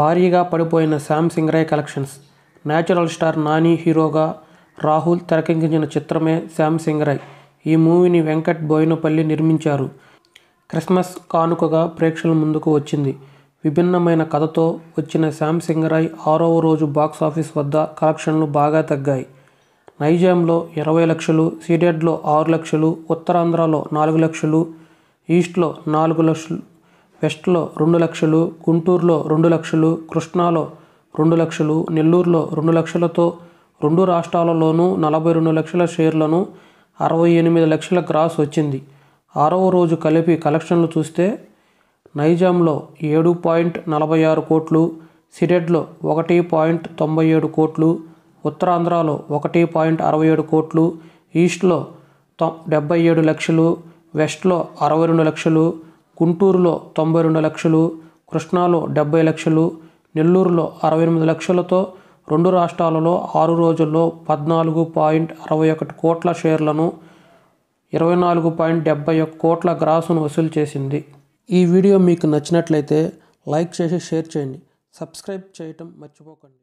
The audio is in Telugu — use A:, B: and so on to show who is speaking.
A: భారీగా పడిపోయిన Shyam Roy collections natural star Nani హీరోగా రాహుల్ తెరకెక్కించిన చిత్రమే శామ్ రాయ్ ఈ మూవీని వెంకట్ బోయినపల్లి నిర్మించారు క్రిస్మస్ కానుకగా ప్రేక్షకుల ముందుకు వచ్చింది విభిన్నమైన కథతో వచ్చిన శామ్ రాయ్ ఆరవ రోజు బాక్స్ ఆఫీస్ వద్ద కలెక్షన్లు బాగా తగ్గాయి నైజాంలో ఇరవై లక్షలు సీడెడ్లో ఆరు లక్షలు ఉత్తరాంధ్రలో నాలుగు లక్షలు ఈస్ట్లో నాలుగు లక్షలు వెస్ట్లో రెండు లక్షలు గుంటూరులో రెండు లక్షలు కృష్ణాలో రెండు లక్షలు నెల్లూరులో రెండు లక్షలతో రెండు రాష్ట్రాలలోనూ నలభై రెండు లక్షల షేర్లను అరవై ఎనిమిది లక్షల గ్రాస్ వచ్చింది ఆరవ రోజు కలిపి కలెక్షన్లు చూస్తే నైజాంలో ఏడు పాయింట్ నలభై ఆరు కోట్లు సిరెడ్లో ఒకటి పాయింట్ తొంభై ఏడు కోట్లు ఉత్తరాంధ్రలో ఒకటి పాయింట్ అరవై ఏడు కోట్లు ఈస్ట్లో డెబ్బై ఏడు లక్షలు వెస్ట్లో అరవై రెండు లక్షలు గుంటూరులో తొంభై రెండు లక్షలు కృష్ణాలో డెబ్బై లక్షలు నెల్లూరులో అరవై ఎనిమిది లక్షలతో రెండు రాష్ట్రాలలో ఆరు రోజుల్లో పద్నాలుగు పాయింట్ అరవై ఒకటి కోట్ల షేర్లను ఇరవై నాలుగు పాయింట్ డెబ్బై ఒక కోట్ల గ్రాసును వసూలు చేసింది ఈ వీడియో మీకు నచ్చినట్లయితే లైక్ చేసి షేర్ చేయండి సబ్స్క్రైబ్ చేయటం మర్చిపోకండి